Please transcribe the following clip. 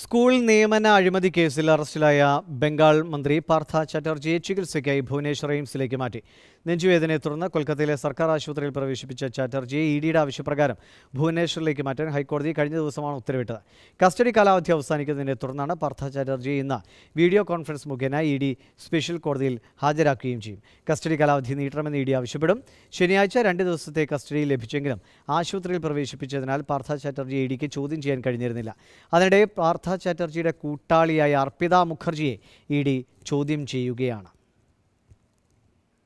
school നിയമന അഴിമതി കേസിൽ അറസ്റ്റിലായ ബംഗാൾ മന്ത്രി പാർത്ഥ ചാറ്റർജിയെ ചികിത്സയ്ക്കായി ഭുവനേശ്വർ എയിംസിലേക്ക് മാറ്റി നെഞ്ചുവേദനയെ തുടർന്ന് കൊൽക്കത്തയിലെ സർക്കാർ ആശുപത്രിയിൽ പ്രവേശിപ്പിച്ച ചാറ്റർജിയെ ഇ ഡിയുടെ ആവശ്യപ്രകാരം ഭുവനേശ്വറിലേക്ക് മാറ്റാൻ ഹൈക്കോടതി കഴിഞ്ഞ ദിവസമാണ് ഉത്തരവിട്ടത് കസ്റ്റഡി കാലാവധി അവസാനിക്കുന്നതിനെ തുടർന്നാണ് പാർത്ഥ ചാറ്റർജിയെ ഇന്ന് വീഡിയോ കോൺഫറൻസ് മുഖേന ഇ ഡി സ്പെഷ്യൽ കോടതിയിൽ ഹാജരാക്കുകയും ചെയ്യും കസ്റ്റഡി കാലാവധി നീട്ടണമെന്ന് ഇ ഡി ആവശ്യപ്പെടും ശനിയാഴ്ച രണ്ട് ദിവസത്തെ കസ്റ്റഡി ലഭിച്ചെങ്കിലും ആശുപത്രിയിൽ പ്രവേശിപ്പിച്ചതിനാൽ പാർത്ഥ ചാറ്റർജി ഇ ഡിക്ക് ചോദ്യം ചെയ്യാൻ കഴിഞ്ഞിരുന്നില്ല അതിനിടെ പാർത്ഥ ചാറ്റർജിയുടെ കൂട്ടാളിയായ അർപ്പിത മുഖർജിയെ ഇ ചോദ്യം ചെയ്യുകയാണ്